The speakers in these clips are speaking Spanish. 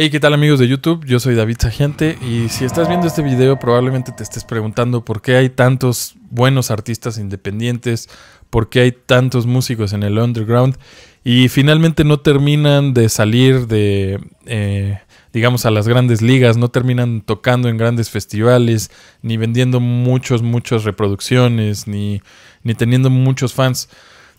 Hey, ¿qué tal amigos de YouTube? Yo soy David Sagente y si estás viendo este video probablemente te estés preguntando por qué hay tantos buenos artistas independientes, por qué hay tantos músicos en el underground y finalmente no terminan de salir de, eh, digamos, a las grandes ligas, no terminan tocando en grandes festivales, ni vendiendo muchos, muchas reproducciones, ni, teniendo muchos fans.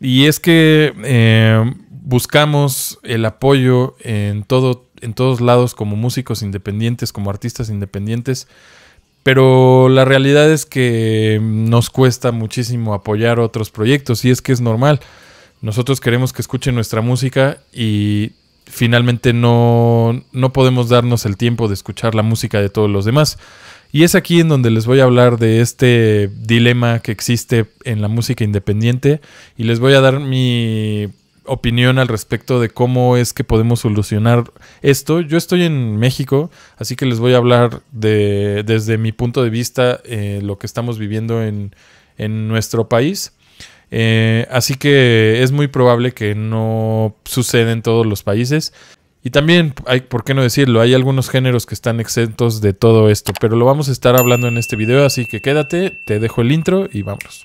Y es que eh, buscamos el apoyo en todo en todos lados como músicos independientes, como artistas independientes. Pero la realidad es que nos cuesta muchísimo apoyar otros proyectos y es que es normal. Nosotros queremos que escuchen nuestra música y finalmente no, podemos darnos el tiempo de escuchar la música de todos los demás. Y es aquí en donde les voy a hablar de este dilema que existe en la música independiente y les voy a dar mi opinión al respecto de cómo es que podemos solucionar esto. Yo estoy en México, así que les voy a hablar de, desde mi punto de vista eh, lo que estamos viviendo en, nuestro país. Eh, así que es muy probable que no suceda en todos los países. Y también, hay, ¿por qué no decirlo? Hay algunos géneros que están exentos de todo esto, pero lo vamos a estar hablando en este video, así que quédate, te dejo el intro y vámonos.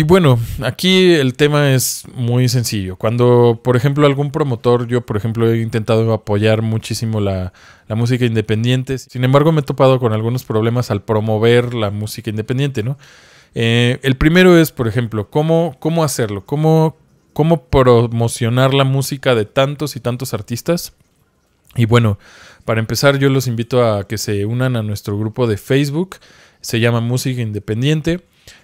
Y bueno, aquí el tema es muy sencillo. Cuando, por ejemplo, algún promotor, yo, por ejemplo, he intentado apoyar muchísimo la, música independiente. Sin embargo, me he topado con algunos problemas al promover la música independiente, ¿no? Eh, el primero es, por ejemplo, cómo, hacerlo, cómo, cómo promocionar la música de tantos y tantos artistas. Y bueno, para empezar, yo los invito a que se unan a nuestro grupo de Facebook. Se llama Música Independiente.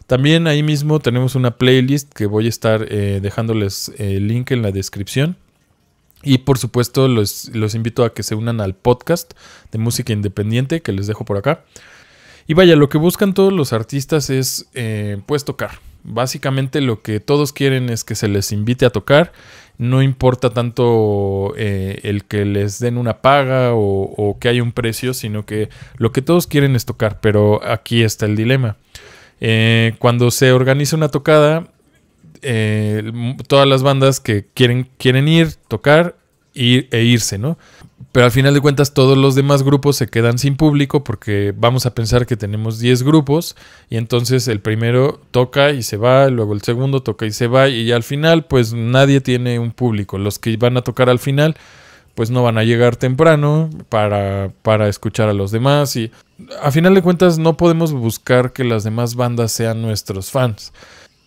También ahí mismo tenemos una playlist que voy a estar eh, dejándoles el eh, link en la descripción. Y por supuesto los, invito a que se unan al podcast de música independiente que les dejo por acá. Y vaya, lo que buscan todos los artistas es eh, pues tocar. Básicamente lo que todos quieren es que se les invite a tocar. No importa tanto el que les den una paga o que haya un precio, sino que lo que todos quieren es tocar. Pero aquí está el dilema. Eh, cuando se organiza una tocada, eh, todas las bandas que quieren, quieren ir, tocar e irse, ¿no? Pero al final de cuentas todos los demás grupos se quedan sin público porque vamos a pensar que tenemos 10 grupos y entonces el primero toca y se va, luego el segundo toca y se va y al final pues nadie tiene un público. Los que van a tocar al final pues no van a llegar temprano para, para escuchar a los demás y a final de cuentas no podemos buscar que las demás bandas sean nuestros fans.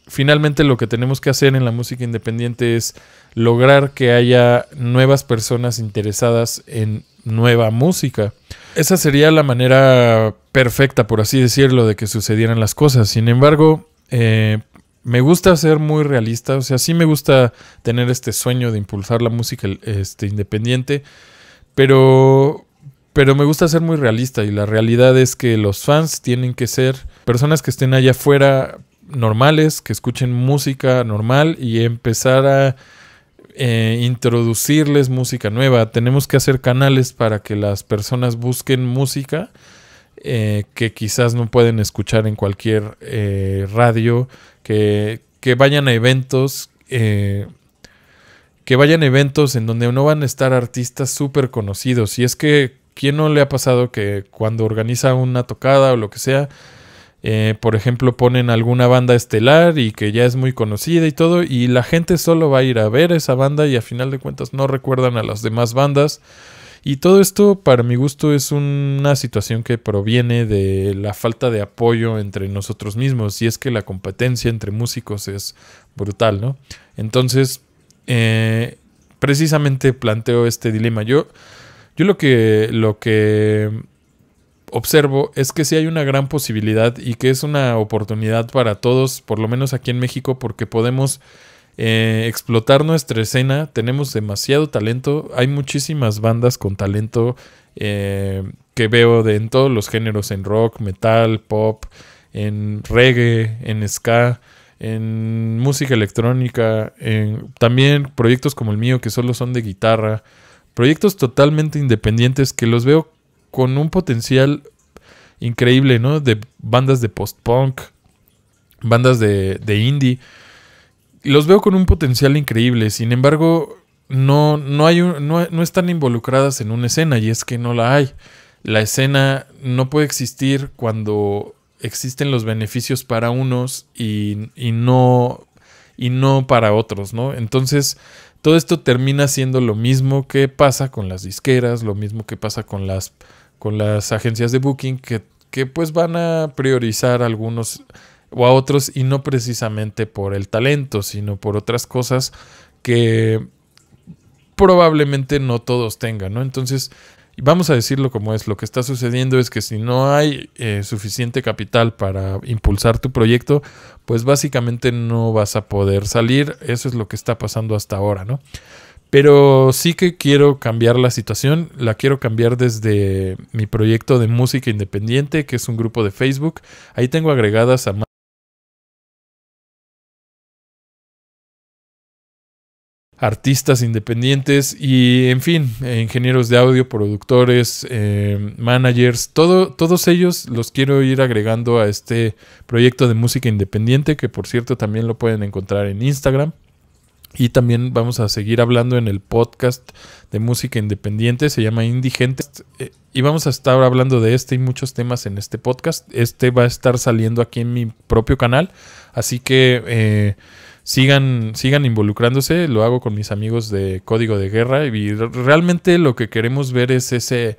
Finalmente lo que tenemos que hacer en la música independiente es lograr que haya nuevas personas interesadas en nueva música. Esa sería la manera perfecta, por así decirlo, de que sucedieran las cosas. Sin embargo, eh, me gusta ser muy realista, o sea, sí me gusta tener este sueño de impulsar la música este, independiente, pero, pero me gusta ser muy realista y la realidad es que los fans tienen que ser personas que estén allá afuera normales, que escuchen música normal y empezar a eh, introducirles música nueva. Tenemos que hacer canales para que las personas busquen música eh, que quizás no pueden escuchar en cualquier eh, radio, que, vayan a eventos, eh, que vayan a eventos en donde no van a estar artistas súper conocidos. Y es que, ¿quién no le ha pasado que cuando organiza una tocada o lo que sea, por ejemplo, ponen alguna banda estelar y que ya es muy conocida y todo, y la gente solo va a ir a ver esa banda y a final de cuentas no recuerdan a las demás bandas? Y todo esto, para mi gusto, es una situación que proviene de la falta de apoyo entre nosotros mismos. Y es que la competencia entre músicos es brutal, ¿no? Entonces, eh, precisamente planteo este dilema. Yo, yo lo que, lo que observo es que sí hay una gran posibilidad y que es una oportunidad para todos, por lo menos aquí en México, porque podemos eh, explotar nuestra escena. Tenemos demasiado talento. Hay muchísimas bandas con talento eh, que veo de, en todos los géneros, en rock, metal, pop, en reggae, en ska, en música electrónica, también proyectos como el mío que solo son de guitarra. Proyectos totalmente independientes que los veo con un potencial increíble, ¿no? De bandas de post-punk, bandas de indie los veo con un potencial increíble, sin embargo, no, no, hay no, están involucradas en una escena y es que no la hay. La escena no puede existir cuando existen los beneficios para unos y, y no, y no para otros, ¿no? Entonces, todo esto termina siendo lo mismo que pasa con las disqueras, lo mismo que pasa con las, con las agencias de booking, que, que pues van a priorizar algunos o a otros y no precisamente por el talento, sino por otras cosas que probablemente no todos tengan, ¿no? Entonces, vamos a decirlo como es, lo que está sucediendo es que si no hay eh, suficiente capital para impulsar tu proyecto, pues básicamente no vas a poder salir, eso es lo que está pasando hasta ahora, ¿no? Pero sí que quiero cambiar la situación, la quiero cambiar desde mi proyecto de música independiente, que es un grupo de Facebook, ahí tengo agregadas a artistas independientes y, en fin, eh, ingenieros de audio, productores, eh, managers, todo, todos ellos los quiero ir agregando a este proyecto de música independiente, que por cierto también lo pueden encontrar en Instagram. Y también vamos a seguir hablando en el podcast de música independiente, se llama Indigente, eh, Y vamos a estar hablando de este y muchos temas en este podcast. Este va a estar saliendo aquí en mi propio canal. Así que sigan, sigan involucrándose. Lo hago con mis amigos de Código de Guerra y realmente lo que queremos ver es ese,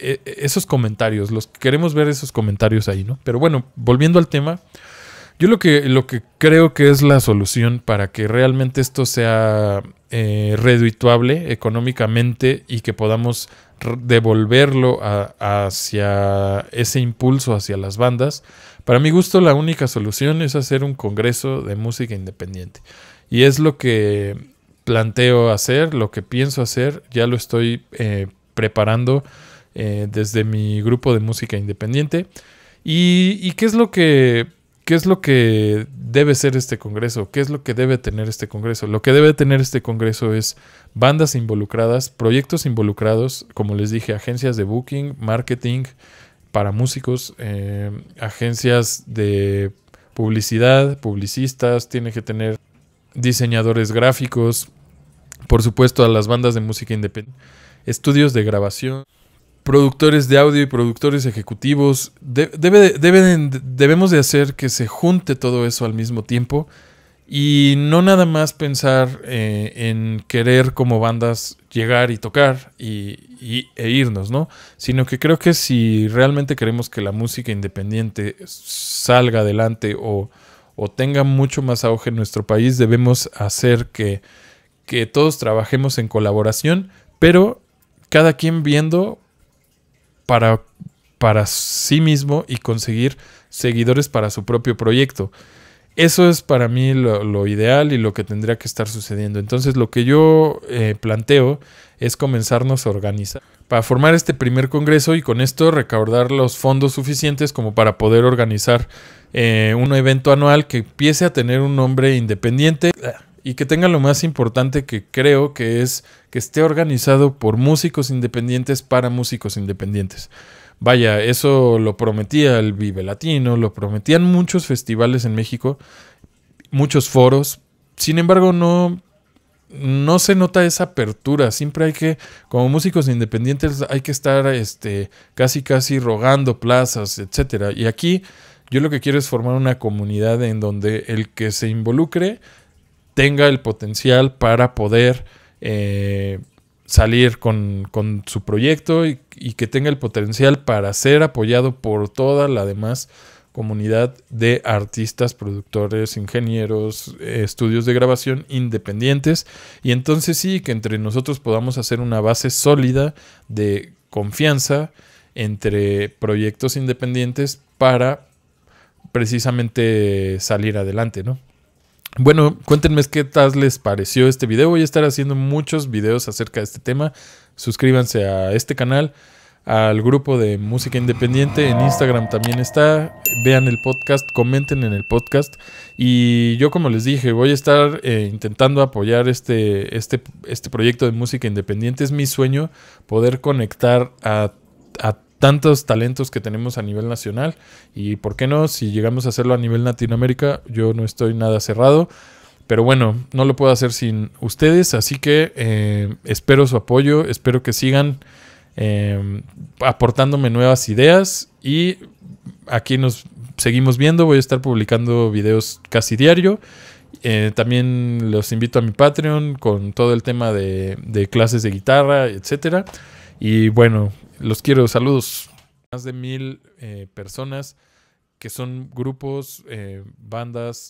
e, e, esos comentarios, los queremos ver esos comentarios ahí, ¿no? Pero bueno, volviendo al tema, yo lo que, lo que creo que es la solución para que realmente esto sea eh, redituable económicamente y que podamos devolverlo hacia ese impulso hacia las bandas para mi gusto, la única solución es hacer un congreso de música independiente. Y es lo que planteo hacer, lo que pienso hacer, ya lo estoy eh, preparando eh, desde mi grupo de música independiente. ¿Y, qué es lo que ¿Qué es lo que debe ser este Congreso? ¿Qué es lo que debe tener este Congreso? Lo que debe tener este Congreso es bandas involucradas, proyectos involucrados, como les dije, agencias de booking, marketing, para músicos, eh, agencias de publicidad, publicistas, tiene que tener diseñadores gráficos, por supuesto a las bandas de música independiente, estudios de grabación, productores de audio y productores ejecutivos. debemos de hacer que se junte todo eso al mismo tiempo y no nada más pensar eh, en querer como bandas llegar y tocar y, e irnos, ¿no? Sino que creo que si realmente queremos que la música independiente salga adelante o, o tenga mucho más auge en nuestro país, debemos hacer que, que todos trabajemos en colaboración, pero cada quien viendo para, para sí mismo y conseguir seguidores para su propio proyecto. Eso es para mí lo, ideal y lo que tendría que estar sucediendo. Entonces lo que yo eh, planteo es comenzarnos a organizar para formar este primer congreso y con esto recaudar los fondos suficientes como para poder organizar eh, un evento anual que empiece a tener un nombre independiente ah, y que tenga lo más importante que creo que es que esté organizado por músicos independientes para músicos independientes. Vaya, eso lo prometía el Vive Latino, lo prometían muchos festivales en México, muchos foros. Sin embargo, no, no se nota esa apertura. Siempre hay que, como músicos independientes, hay que estar este, casi casi rogando plazas, etc. Y aquí yo lo que quiero es formar una comunidad en donde el que se involucre tenga el potencial para poder eh, salir con, su proyecto y, que tenga el potencial para ser apoyado por toda la demás comunidad de artistas, productores, ingenieros, eh, estudios de grabación independientes. Y entonces sí, que entre nosotros podamos hacer una base sólida de confianza entre proyectos independientes para precisamente salir adelante, ¿no? Bueno, cuéntenme qué tal les pareció este video. Voy a estar haciendo muchos videos acerca de este tema. Suscríbanse a este canal, al grupo de música independiente. En Instagram también está. Vean el podcast, comenten en el podcast. Y yo, como les dije, voy a estar eh, intentando apoyar este, este, este proyecto de música independiente. Es mi sueño poder conectar a, a tantos talentos que tenemos a nivel nacional y por qué no, si llegamos a hacerlo a nivel Latinoamérica, yo no estoy nada cerrado. Pero bueno, no lo puedo hacer sin ustedes, así que eh, espero su apoyo, espero que sigan eh, aportándome nuevas ideas y aquí nos seguimos viendo, voy a estar publicando videos casi diario. Eh, también los invito a mi Patreon con todo el tema de clases de guitarra, etcétera. Y bueno, los quiero, saludos. Más de mil eh, personas que son grupos, eh, bandas,